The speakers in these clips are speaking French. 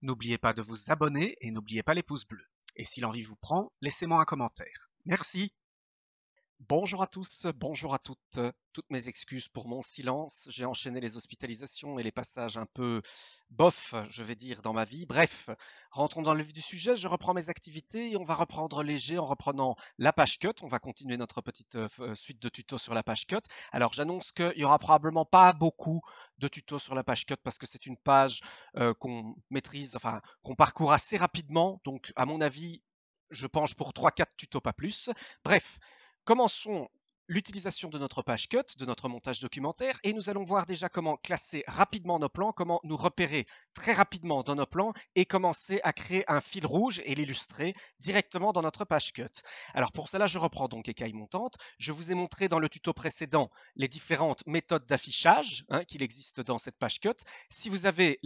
N'oubliez pas de vous abonner et n'oubliez pas les pouces bleus. Et si l'envie vous prend, laissez-moi un commentaire. Merci Bonjour à tous, bonjour à toutes. Toutes mes excuses pour mon silence. J'ai enchaîné les hospitalisations et les passages un peu bof, je vais dire, dans ma vie. Bref, rentrons dans le vif du sujet. Je reprends mes activités et on va reprendre léger en reprenant la page cut. On va continuer notre petite euh, euh, suite de tutos sur la page cut. Alors, j'annonce qu'il y aura probablement pas beaucoup de tutos sur la page cut parce que c'est une page euh, qu'on maîtrise, enfin, qu'on parcourt assez rapidement. Donc, à mon avis, je penche pour 3-4 tutos, pas plus. Bref, Commençons l'utilisation de notre page cut, de notre montage documentaire, et nous allons voir déjà comment classer rapidement nos plans, comment nous repérer très rapidement dans nos plans et commencer à créer un fil rouge et l'illustrer directement dans notre page cut. Alors pour cela, je reprends donc écaille montante. Je vous ai montré dans le tuto précédent les différentes méthodes d'affichage hein, qu'il existe dans cette page cut. Si vous avez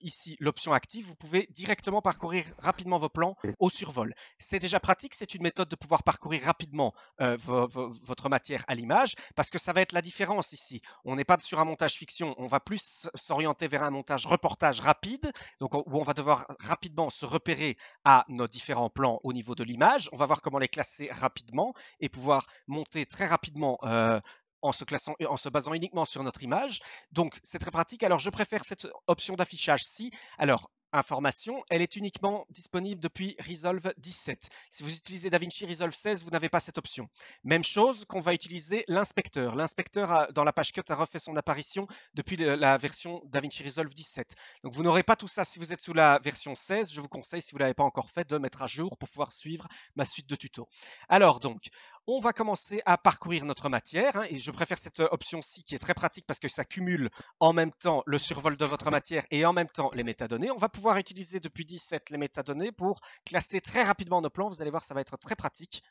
ici l'option active, vous pouvez directement parcourir rapidement vos plans au survol. C'est déjà pratique, c'est une méthode de pouvoir parcourir rapidement euh, votre matière à l'image, parce que ça va être la différence ici. On n'est pas sur un montage fiction, on va plus s'orienter vers un montage reportage rapide, donc où on va devoir rapidement se repérer à nos différents plans au niveau de l'image. On va voir comment les classer rapidement et pouvoir monter très rapidement. Euh, en se, classant, en se basant uniquement sur notre image. Donc, c'est très pratique. Alors, je préfère cette option d'affichage-ci. Alors, information, elle est uniquement disponible depuis Resolve 17. Si vous utilisez DaVinci Resolve 16, vous n'avez pas cette option. Même chose qu'on va utiliser l'inspecteur. L'inspecteur dans la page cut a refait son apparition depuis la version DaVinci Resolve 17. Donc vous n'aurez pas tout ça si vous êtes sous la version 16. Je vous conseille, si vous ne l'avez pas encore fait, de mettre à jour pour pouvoir suivre ma suite de tutos. Alors donc, on va commencer à parcourir notre matière, hein, et je préfère cette euh, option-ci qui est très pratique parce que ça cumule en même temps le survol de votre matière et en même temps les métadonnées. On va pouvoir utiliser depuis 17 les métadonnées pour classer très rapidement nos plans. Vous allez voir, ça va être très pratique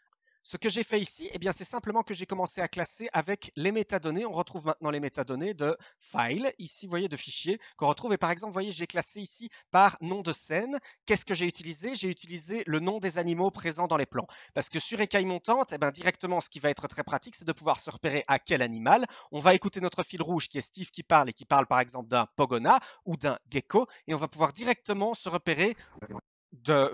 ce que j'ai fait ici, eh bien, c'est simplement que j'ai commencé à classer avec les métadonnées. On retrouve maintenant les métadonnées de file, ici, voyez, de fichiers qu'on retrouve. Et par exemple, voyez, j'ai classé ici par nom de scène. Qu'est-ce que j'ai utilisé J'ai utilisé le nom des animaux présents dans les plans. Parce que sur écaille montante, eh bien, directement, ce qui va être très pratique, c'est de pouvoir se repérer à quel animal. On va écouter notre fil rouge qui est Steve qui parle et qui parle par exemple d'un pogona ou d'un gecko. Et on va pouvoir directement se repérer de,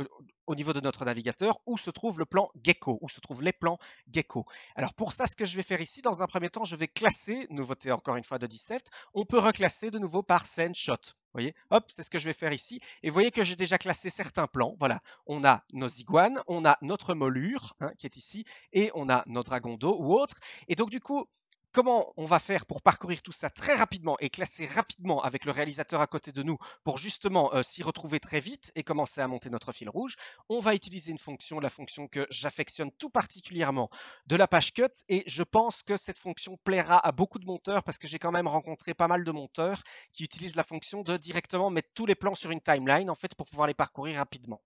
au niveau de notre navigateur où se trouve le plan Gecko, où se trouvent les plans Gecko. Alors pour ça, ce que je vais faire ici, dans un premier temps, je vais classer, nouveauté encore une fois de 17 on peut reclasser de nouveau par scène shot. Vous voyez, hop, c'est ce que je vais faire ici. Et vous voyez que j'ai déjà classé certains plans. Voilà, on a nos iguanes, on a notre molure hein, qui est ici, et on a nos dragons d'eau ou autre. Et donc du coup, comment on va faire pour parcourir tout ça très rapidement et classer rapidement avec le réalisateur à côté de nous pour justement euh, s'y retrouver très vite et commencer à monter notre fil rouge, on va utiliser une fonction, la fonction que j'affectionne tout particulièrement de la page cut et je pense que cette fonction plaira à beaucoup de monteurs parce que j'ai quand même rencontré pas mal de monteurs qui utilisent la fonction de directement mettre tous les plans sur une timeline en fait pour pouvoir les parcourir rapidement.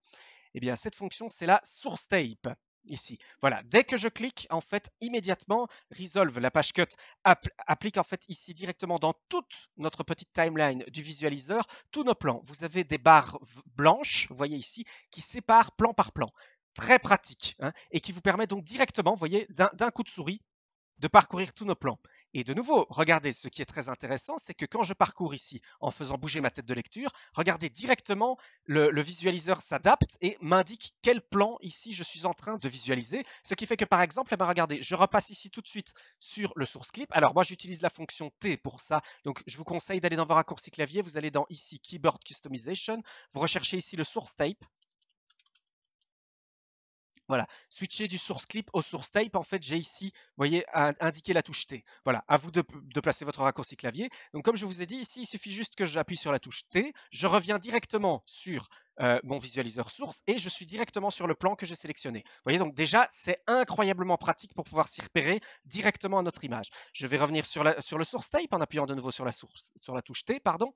Eh bien cette fonction c'est la source tape ici. Voilà, dès que je clique, en fait, immédiatement, Resolve, la page cut, applique en fait ici directement dans toute notre petite timeline du visualiseur tous nos plans. Vous avez des barres blanches, vous voyez ici, qui séparent plan par plan. Très pratique, hein, et qui vous permet donc directement, vous voyez, d'un coup de souris, de parcourir tous nos plans. Et de nouveau, regardez, ce qui est très intéressant, c'est que quand je parcours ici en faisant bouger ma tête de lecture, regardez directement, le, visualiseur s'adapte et m'indique quel plan ici je suis en train de visualiser. Ce qui fait que par exemple, eh ben, regardez, je repasse ici tout de suite sur le source clip. Alors moi, j'utilise la fonction T pour ça. Donc je vous conseille d'aller dans vos raccourcis clavier, vous allez dans ici Keyboard Customization, vous recherchez ici le source tape voilà, switcher du source clip au source type, en fait, j'ai ici, vous voyez, indiqué la touche T. Voilà, à vous de, de, placer votre raccourci clavier. Donc, comme je vous ai dit, ici, il suffit juste que j'appuie sur la touche T, je reviens directement sur euh, mon visualiseur source et je suis directement sur le plan que j'ai sélectionné. Vous voyez, donc déjà, c'est incroyablement pratique pour pouvoir s'y repérer directement à notre image. Je vais revenir sur, le source tape en appuyant de nouveau sur la, touche T. pardon.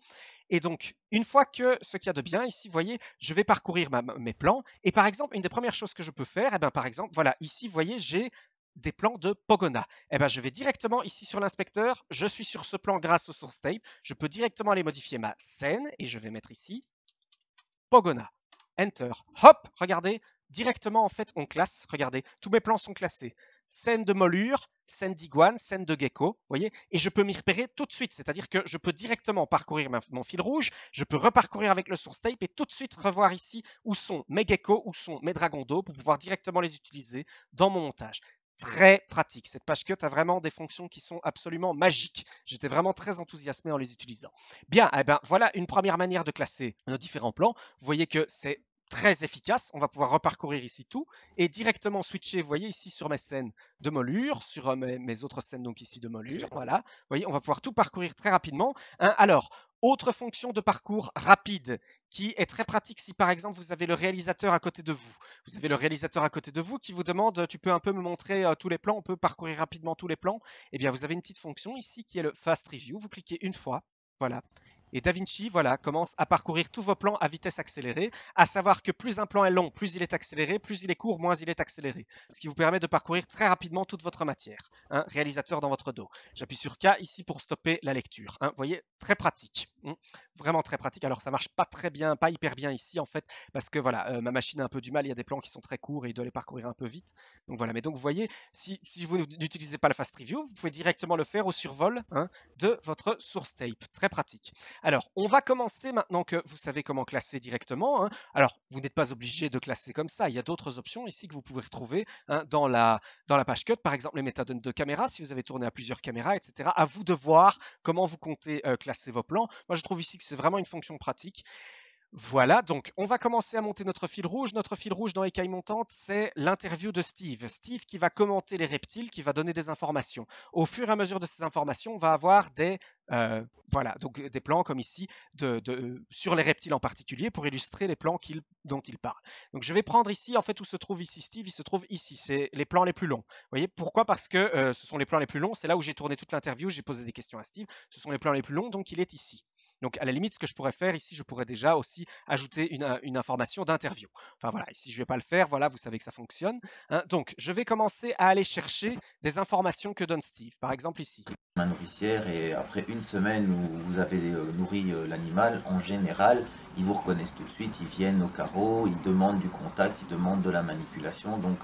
Et donc, une fois que ce qu'il y a de bien, ici, vous voyez, je vais parcourir mes plans. Et par exemple, une des premières choses que je peux faire, eh bien par exemple, voilà, ici, vous voyez, j'ai des plans de Pogona. Eh ben, je vais directement ici sur l'inspecteur, je suis sur ce plan grâce au source tape, je peux directement aller modifier ma scène et je vais mettre ici Pogona. Enter. Hop, regardez, directement en fait on classe, regardez, tous mes plans sont classés. Scène de molure, scène d'iguane, scène de gecko, voyez, et je peux m'y repérer tout de suite, c'est-à-dire que je peux directement parcourir mon fil rouge, je peux reparcourir avec le source tape et tout de suite revoir ici où sont mes geckos, où sont mes dragons d'eau pour pouvoir directement les utiliser dans mon montage très pratique. Cette page cut a vraiment des fonctions qui sont absolument magiques. J'étais vraiment très enthousiasmé en les utilisant. Bien, eh ben, voilà une première manière de classer nos différents plans. Vous voyez que c'est très efficace. On va pouvoir reparcourir ici tout et directement switcher, vous voyez ici sur mes scènes de Molure, sur euh, mes, autres scènes donc ici de Molure, voilà. Vous voyez, on va pouvoir tout parcourir très rapidement. alors, autre fonction de parcours rapide qui est très pratique si par exemple vous avez le réalisateur à côté de vous. Vous avez le réalisateur à côté de vous qui vous demande tu peux un peu me montrer euh, tous les plans, on peut parcourir rapidement tous les plans. Eh bien vous avez une petite fonction ici qui est le fast review. Vous cliquez une fois, voilà, et DaVinci, voilà, commence à parcourir tous vos plans à vitesse accélérée, à savoir que plus un plan est long, plus il est accéléré, plus il est court, moins il est accéléré. Ce qui vous permet de parcourir très rapidement toute votre matière. Hein, réalisateur dans votre dos. J'appuie sur K ici pour stopper la lecture. Hein. Vous voyez, très pratique. Hein. vraiment très pratique. Alors ça marche pas très bien, pas hyper bien ici en fait, parce que voilà, euh, ma machine a un peu du mal, il y a des plans qui sont très courts et il doit les parcourir un peu vite. Donc voilà, mais donc vous voyez, si, vous n'utilisez pas le fast review, vous pouvez directement le faire au survol de votre source tape. Très pratique. Alors, on va commencer maintenant que vous savez comment classer directement. Hein. Alors, vous n'êtes pas obligé de classer comme ça. Il y a d'autres options ici que vous pouvez retrouver hein, dans, la, dans la page cut. Par exemple, les méthodes de caméra, si vous avez tourné à plusieurs caméras, etc. À vous de voir comment vous comptez euh, classer vos plans. Moi, je trouve ici que c'est vraiment une fonction pratique. Voilà, donc on va commencer à monter notre fil rouge. Notre fil rouge dans cailles montantes, c'est l'interview de Steve. Steve qui va commenter les reptiles, qui va donner des informations. Au fur et à mesure de ces informations, on va avoir des, euh, voilà, donc des plans comme ici sur les reptiles en particulier pour illustrer les plans dont il parle. Donc je vais prendre ici, en fait, où se trouve ici Steve, il se trouve ici. C'est les plans les plus longs. Vous voyez pourquoi Parce que euh, ce sont les plans les plus longs. C'est là où j'ai tourné toute l'interview, j'ai posé des questions à Steve. Ce sont les plans les plus longs, donc il est ici. Donc à la limite, ce que je pourrais faire ici, je pourrais déjà aussi ajouter une, information d'interview. Enfin voilà, ici je ne vais pas le faire, voilà, vous savez que ça fonctionne. Hein. Donc je vais commencer à aller chercher des informations que donne Steve, par exemple ici. Ma nourricière, et après une semaine où vous avez euh, nourri euh, l'animal, en général, ils vous reconnaissent tout de suite, ils viennent au carreau, ils demandent du contact, ils demandent de la manipulation, donc...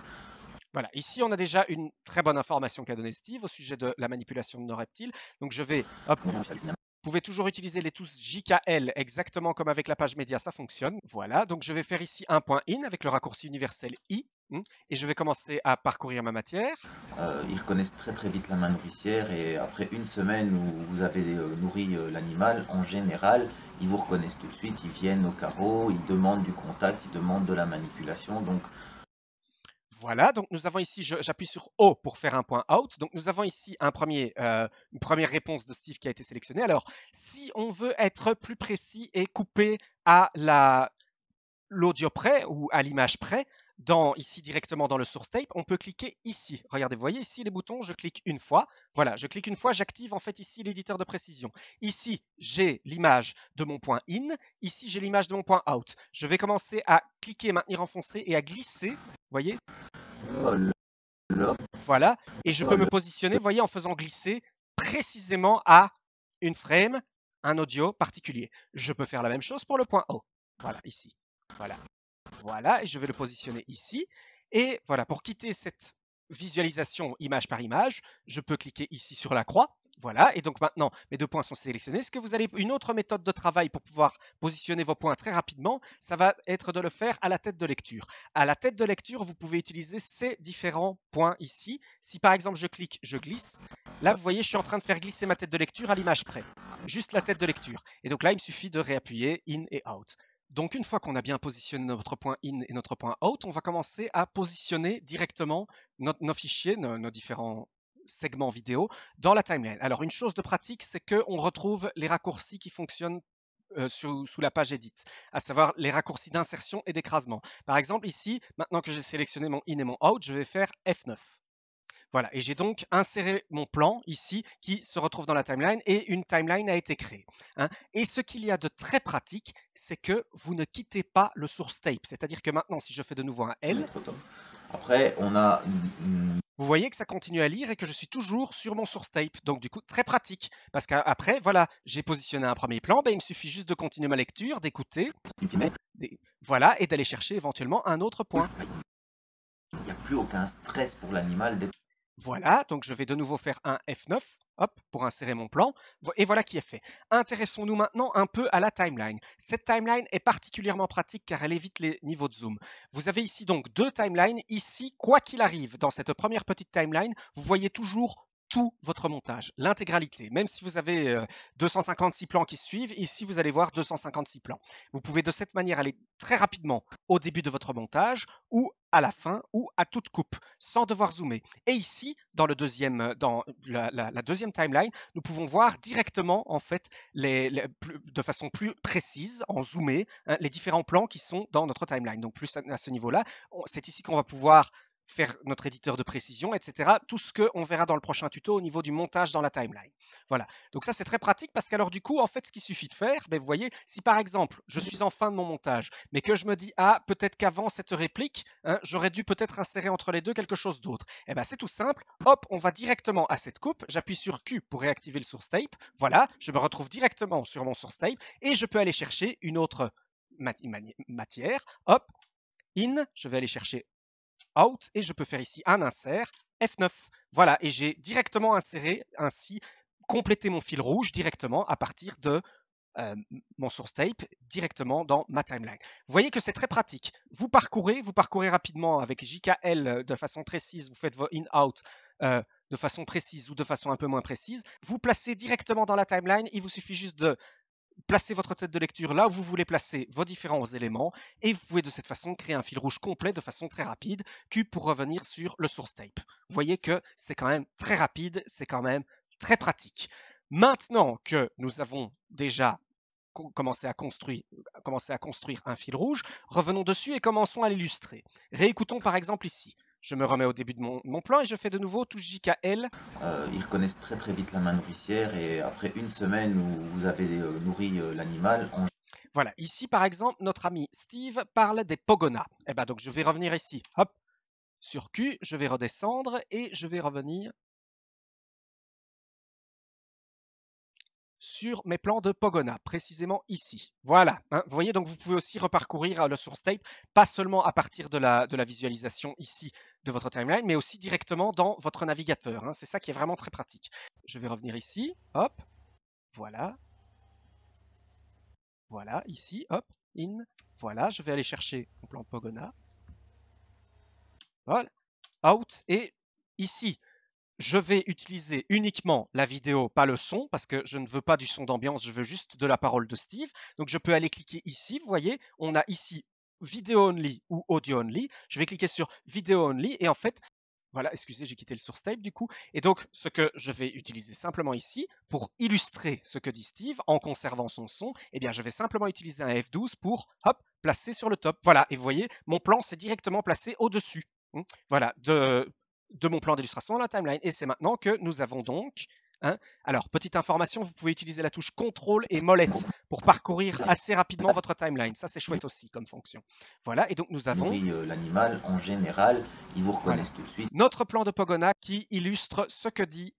Voilà, ici on a déjà une très bonne information qu'a donné Steve au sujet de la manipulation de nos reptiles. Donc je vais hop, vous pouvez toujours utiliser les tous JKL exactement comme avec la page média, ça fonctionne. Voilà, donc je vais faire ici un point in avec le raccourci universel i hmm, et je vais commencer à parcourir ma matière. Euh, ils reconnaissent très très vite la main nourricière et après une semaine où vous avez euh, nourri euh, l'animal, en général, ils vous reconnaissent tout de suite, ils viennent au carreau, ils demandent du contact, ils demandent de la manipulation. Donc voilà, donc nous avons ici, j'appuie sur O pour faire un point out. Donc nous avons ici euh, une première réponse de Steve qui a été sélectionnée. Alors, si on veut être plus précis et couper à l'audio prêt près ou à l'image près, ici directement dans le source tape, on peut cliquer ici. Regardez, vous voyez ici les boutons, je clique une fois. Voilà, je clique une fois, j'active en fait ici l'éditeur de précision. Ici, j'ai l'image de mon point in, ici j'ai l'image de mon point out. Je vais commencer à cliquer, maintenir enfoncé et à glisser, vous voyez Voilà, et je peux me positionner, vous voyez, en faisant glisser précisément à une frame, un audio particulier. Je peux faire la même chose pour le point out. Voilà, ici. Voilà. Voilà, et je vais le positionner ici. Et voilà, pour quitter cette visualisation image par image, je peux cliquer ici sur la croix. Voilà, et donc maintenant, mes deux points sont sélectionnés. Est-ce que vous allez une autre méthode de travail pour pouvoir positionner vos points très rapidement Ça va être de le faire à la tête de lecture. À la tête de lecture, vous pouvez utiliser ces différents points ici. Si par exemple je clique, je glisse. Là, vous voyez, je suis en train de faire glisser ma tête de lecture à l'image près. Juste la tête de lecture. Et donc là, il me suffit de réappuyer in et out. Donc une fois qu'on a bien positionné notre point in et notre point out, on va commencer à positionner directement nos, fichiers, nos, différents segments vidéo dans la timeline. Alors une chose de pratique, c'est qu'on retrouve les raccourcis qui fonctionnent euh, sous, sous, la page Edit, à savoir les raccourcis d'insertion et d'écrasement. Par exemple ici, maintenant que j'ai sélectionné mon in et mon out, je vais faire F9. Voilà, et j'ai donc inséré mon plan ici qui se retrouve dans la timeline et une timeline a été créée. Hein. Et ce qu'il y a de très pratique, c'est que vous ne quittez pas le source tape. C'est-à-dire que maintenant, si je fais de nouveau un L, après on a Vous voyez que ça continue à lire et que je suis toujours sur mon source tape. Donc du coup, très pratique. Parce qu'après, voilà, j'ai positionné un premier plan, ben, il me suffit juste de continuer ma lecture, d'écouter, voilà, et d'aller chercher éventuellement un autre point. Il n'y a plus aucun stress pour l'animal voilà, donc je vais de nouveau faire un F9, hop, pour insérer mon plan, et voilà qui est fait. Intéressons-nous maintenant un peu à la timeline. Cette timeline est particulièrement pratique car elle évite les niveaux de zoom. Vous avez ici donc deux timelines, ici, quoi qu'il arrive, dans cette première petite timeline, vous voyez toujours tout votre montage, l'intégralité. Même si vous avez 256 euh, plans qui suivent, ici vous allez voir 256 plans. Vous pouvez de cette manière aller très rapidement au début de votre montage ou à la fin ou à toute coupe, sans devoir zoomer. Et ici, dans, le deuxième, euh, dans la, deuxième timeline, nous pouvons voir directement, en fait, de façon plus précise, en zoomé, hein, les différents plans qui sont dans notre timeline. Donc, plus à ce niveau-là, c'est ici qu'on va pouvoir faire notre éditeur de précision, etc. Tout ce qu'on verra dans le prochain tuto au niveau du montage dans la timeline. Voilà. Donc ça, c'est très pratique parce qu'alors du coup, en fait, ce qu'il suffit de faire, ben, vous voyez, si par exemple, je suis en fin de mon montage, mais que je me dis, ah, peut-être qu'avant cette réplique, hein, j'aurais dû peut-être insérer entre les deux quelque chose d'autre. Eh ben, c'est tout simple. Hop, on va directement à cette coupe. J'appuie sur Q pour réactiver le source tape. Voilà, je me retrouve directement sur mon source tape et je peux aller chercher une autre matière. Hop, in, je vais aller chercher out et je peux faire ici un insert F9. Voilà, et j'ai directement inséré ainsi, complété mon fil rouge directement à partir de euh, mon source tape directement dans ma timeline. Vous voyez que c'est très pratique. Vous parcourez, vous parcourez rapidement avec JKL de façon précise, vous faites vos in-out euh, de façon précise ou de façon un peu moins précise. Vous placez directement dans la timeline, il vous suffit juste de placez votre tête de lecture là où vous voulez placer vos différents éléments et vous pouvez de cette façon créer un fil rouge complet de façon très rapide. Q pour revenir sur le source tape, vous voyez que c'est quand même très rapide, c'est quand même très pratique. Maintenant que nous avons déjà commencé à construire un fil rouge, revenons dessus et commençons à l'illustrer. Réécoutons par exemple ici. Je me remets au début de mon, plan et je fais de nouveau touche JKL. Euh, ils reconnaissent très très vite la main nourricière et après une semaine où vous avez euh, nourri euh, l'animal, Voilà, ici par exemple, notre ami Steve parle des pogonas. eh ben donc je vais revenir ici, hop, sur Q, je vais redescendre et je vais revenir sur mes plans de pogonas, précisément ici. Voilà. Hein. vous voyez, donc vous pouvez aussi reparcourir euh, le source tape, pas seulement à partir de la, de la visualisation ici de votre timeline, mais aussi directement dans votre navigateur. Hein. C'est ça qui est vraiment très pratique. Je vais revenir ici, hop, voilà, voilà, ici, hop, in, voilà, je vais aller chercher mon plan Pogona, voilà, out, et ici, je vais utiliser uniquement la vidéo, pas le son, parce que je ne veux pas du son d'ambiance, je veux juste de la parole de Steve. Donc je peux aller cliquer ici, vous voyez, on a ici vidéo only ou audio only. Je vais cliquer sur vidéo only et en fait, voilà, excusez, j'ai quitté le source type du coup. Et donc, ce que je vais utiliser simplement ici pour illustrer ce que dit Steve en conservant son son, et eh bien, je vais simplement utiliser un F12 pour, hop, placer sur le top. Voilà, et vous voyez, mon plan s'est directement placé au-dessus. Hein. Voilà, de, de mon plan d'illustration dans la timeline. Et c'est maintenant que nous avons donc Hein. Alors, petite information, vous pouvez utiliser la touche contrôle et molette pour parcourir assez rapidement votre timeline. Ça, c'est chouette aussi comme fonction. Voilà, et donc nous avons... Euh, l'animal, en général, il vous reconnaissent tout de suite. Notre plan de Pogona qui illustre ce que dit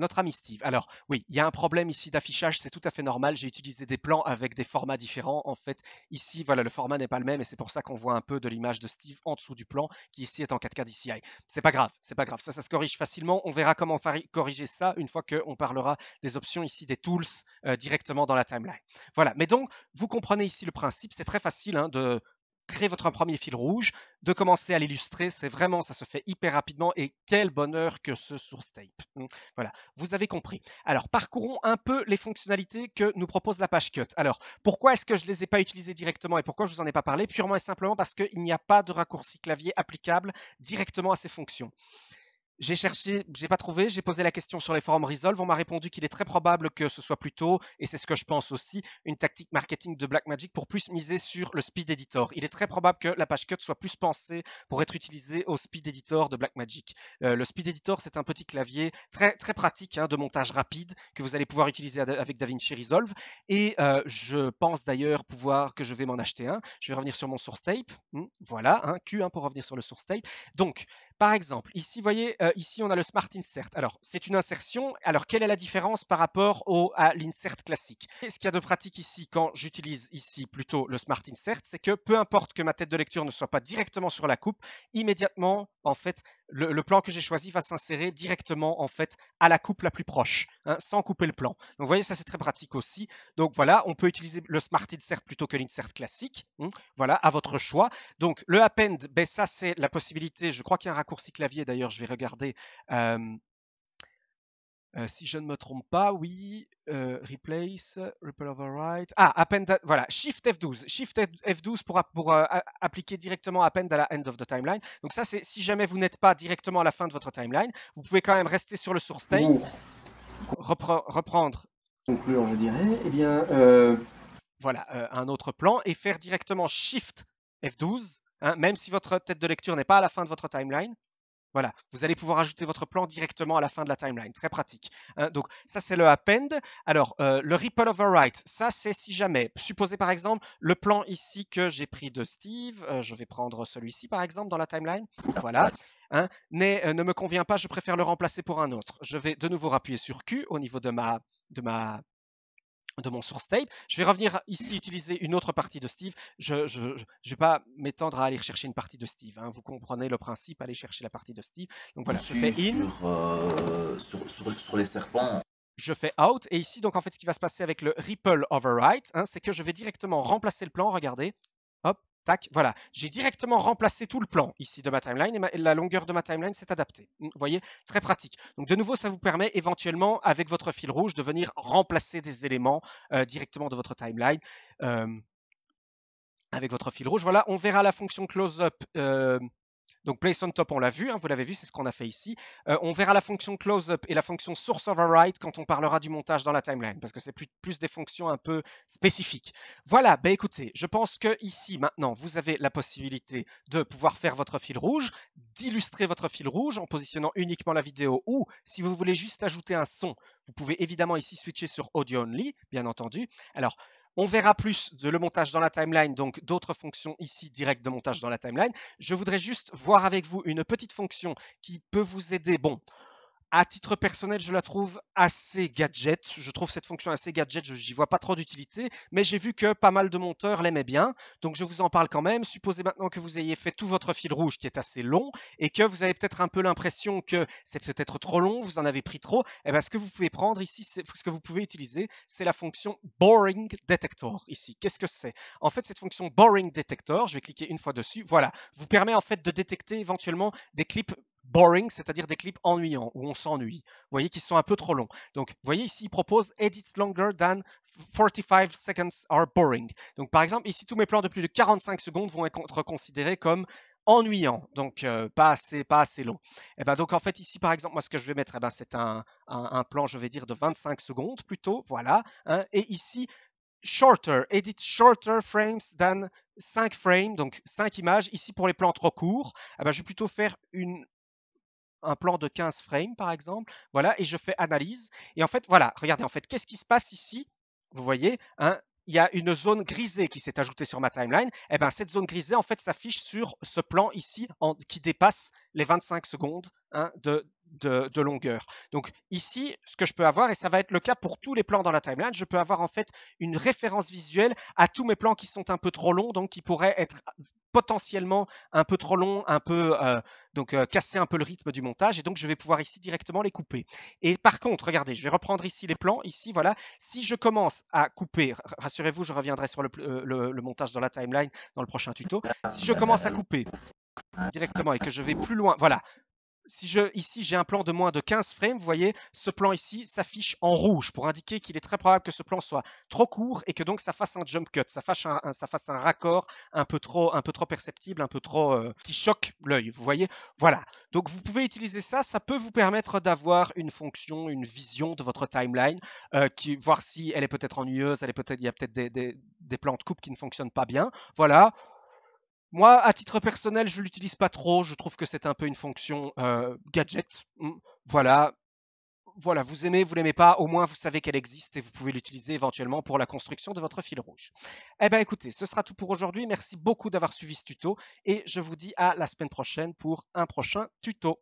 notre ami Steve. Alors oui, il y a un problème ici d'affichage, c'est tout à fait normal. J'ai utilisé des plans avec des formats différents. En fait, ici, voilà, le format n'est pas le même et c'est pour ça qu'on voit un peu de l'image de Steve en dessous du plan qui ici est en 4K DCI. C'est pas grave, c'est pas grave. Ça, ça se corrige facilement. On verra comment corriger ça une fois qu'on parlera des options ici, des tools euh, directement dans la timeline. Voilà. Mais donc, vous comprenez ici le principe. C'est très facile hein, de créer votre premier fil rouge, de commencer à l'illustrer. C'est vraiment, ça se fait hyper rapidement et quel bonheur que ce source tape. Mmh, voilà, vous avez compris. Alors, parcourons un peu les fonctionnalités que nous propose la page cut. Alors, pourquoi est-ce que je ne les ai pas utilisées directement et pourquoi je vous en ai pas parlé Purement et simplement parce qu'il n'y a pas de raccourci clavier applicable directement à ces fonctions. J'ai cherché, j'ai pas trouvé, j'ai posé la question sur les forums Resolve, on m'a répondu qu'il est très probable que ce soit plutôt, et c'est ce que je pense aussi, une tactique marketing de Blackmagic pour plus miser sur le speed editor. Il est très probable que la page cut soit plus pensée pour être utilisée au speed editor de Blackmagic. Euh, le speed editor, c'est un petit clavier très, très pratique hein, de montage rapide que vous allez pouvoir utiliser avec DaVinci Resolve, et euh, je pense d'ailleurs pouvoir que je vais m'en acheter un. Je vais revenir sur mon source tape, hmm, voilà, un Q hein, pour revenir sur le source tape. Donc, par exemple, ici, vous voyez, euh, ici, on a le Smart Insert. Alors, c'est une insertion. Alors, quelle est la différence par rapport au, à l'insert classique Ce qu'il y a de pratique ici, quand j'utilise ici plutôt le Smart Insert, c'est que peu importe que ma tête de lecture ne soit pas directement sur la coupe, immédiatement, en fait, le, plan que j'ai choisi va s'insérer directement, en fait, à la coupe la plus proche, hein, sans couper le plan. Donc, vous voyez, ça, c'est très pratique aussi. Donc, voilà, on peut utiliser le Smart Insert plutôt que l'insert classique. Hein, voilà, à votre choix. Donc, le append, ben, ça, c'est la possibilité, je crois qu'il y a un raccourci clavier, d'ailleurs, je vais regarder. si je ne me trompe pas, oui, euh, replace, ripple override. Ah, append, voilà, Shift F12. Shift F12 pour, pour appliquer directement peine à la end of the timeline. Donc ça, c'est si jamais vous n'êtes pas directement à la fin de votre timeline, vous pouvez quand même rester sur le source tape, reprendre. Conclure, je dirais. Eh bien, euh voilà, un autre plan et faire directement Shift F12 Hein, même si votre tête de lecture n'est pas à la fin de votre timeline, voilà, vous allez pouvoir ajouter votre plan directement à la fin de la timeline. Très pratique. Hein. donc, ça, c'est le append. Alors, euh, le ripple overwrite, ça, c'est si jamais. Supposez par exemple le plan ici que j'ai pris de Steve. Euh, je vais prendre celui-ci par exemple dans la timeline. Voilà. Hein, euh, ne me convient pas, je préfère le remplacer pour un autre. Je vais de nouveau appuyer sur Q au niveau de ma, de ma de mon source tape. Je vais revenir ici utiliser une autre partie de Steve. Je ne vais pas m'étendre à aller chercher une partie de Steve. Hein. Vous comprenez le principe, aller chercher la partie de Steve. Donc voilà, je, fais in. Euh, sur, les serpents. Je fais out. Et ici, donc en fait, ce qui va se passer avec le ripple override, hein, c'est que je vais directement remplacer le plan. Regardez. Hop voilà. J'ai directement remplacé tout le plan ici de ma timeline et, la longueur de ma timeline s'est adaptée. Vous voyez, très pratique. Donc de nouveau, ça vous permet éventuellement, avec votre fil rouge, de venir remplacer des éléments euh, directement de votre timeline. Euh, avec votre fil rouge. Voilà, on verra la fonction close-up euh, donc place on top, on l'a vu, hein, vous l'avez vu, c'est ce qu'on a fait ici. Euh, on verra la fonction close up et la fonction source override quand on parlera du montage dans la timeline, parce que c'est plus, plus, des fonctions un peu spécifiques. Voilà, bah écoutez, je pense que ici maintenant, vous avez la possibilité de pouvoir faire votre fil rouge, d'illustrer votre fil rouge en positionnant uniquement la vidéo, ou si vous voulez juste ajouter un son, vous pouvez évidemment ici switcher sur audio only, bien entendu. Alors, on verra plus de le montage dans la timeline, donc d'autres fonctions ici directes de montage dans la timeline. Je voudrais juste voir avec vous une petite fonction qui peut vous aider. Bon, à titre personnel, je la trouve assez gadget. Je trouve cette fonction assez gadget, Je n'y vois pas trop d'utilité, mais j'ai vu que pas mal de monteurs l'aimaient bien, donc je vous en parle quand même. Supposez maintenant que vous ayez fait tout votre fil rouge qui est assez long et que vous avez peut-être un peu l'impression que c'est peut-être trop long, vous en avez pris trop, et eh bien ce que vous pouvez prendre ici, ce que vous pouvez utiliser, c'est la fonction Boring Detector ici. Qu'est-ce que c'est En fait, cette fonction Boring Detector, je vais cliquer une fois dessus, voilà, vous permet en fait de détecter éventuellement des clips boring, c'est-à-dire des clips ennuyants, où on s'ennuie. Vous voyez qu'ils sont un peu trop longs. Donc, vous voyez ici, il propose Edits longer than 45 seconds are boring. Donc, par exemple, ici, tous mes plans de plus de 45 secondes vont être considérés comme ennuyants, donc euh, pas, assez, pas assez long. Et eh ben donc en fait ici par exemple moi ce que je vais mettre eh ben, c'est un, plan je vais dire de 25 secondes plutôt voilà hein. et ici shorter, edit shorter frames than 5 frames, donc 5 images. Ici, pour les plans trop courts, eh ben, je vais plutôt faire une un plan de 15 frames par exemple, voilà, et je fais analyse. Et en fait, voilà, regardez, en fait, qu'est-ce qui se passe ici Vous voyez, hein, il y a une zone grisée qui s'est ajoutée sur ma timeline, et eh bien cette zone grisée en fait s'affiche sur ce plan ici en, qui dépasse les 25 secondes hein, de, de, longueur. Donc ici, ce que je peux avoir, et ça va être le cas pour tous les plans dans la timeline, je peux avoir en fait une référence visuelle à tous mes plans qui sont un peu trop longs, donc qui pourraient être potentiellement un peu trop longs, un peu euh, donc euh, casser un peu le rythme du montage, et donc je vais pouvoir ici directement les couper. Et par contre, regardez, je vais reprendre ici les plans, ici voilà, si je commence à couper, rassurez-vous, je reviendrai sur euh, le montage dans la timeline dans le prochain tuto, si je commence à couper directement et que je vais plus loin, voilà, si je, ici j'ai un plan de moins de 15 frames, vous voyez, ce plan ici s'affiche en rouge pour indiquer qu'il est très probable que ce plan soit trop court et que donc ça fasse un jump cut, ça fasse un, ça fasse un raccord un peu trop, un peu trop perceptible, un peu trop petit euh, qui choque l'œil, vous voyez. Voilà. Donc vous pouvez utiliser ça, ça peut vous permettre d'avoir une fonction, une vision de votre timeline, euh, qui, voir si elle est peut-être ennuyeuse, elle peut-être, il y a peut-être des, des plans de coupe qui ne fonctionnent pas bien. Voilà. Moi, à titre personnel, je l'utilise pas trop. Je trouve que c'est un peu une fonction euh, gadget. Mm, voilà. Voilà, vous aimez, vous l'aimez pas, au moins vous savez qu'elle existe et vous pouvez l'utiliser éventuellement pour la construction de votre fil rouge. Eh bien écoutez, ce sera tout pour aujourd'hui. Merci beaucoup d'avoir suivi ce tuto et je vous dis à la semaine prochaine pour un prochain tuto.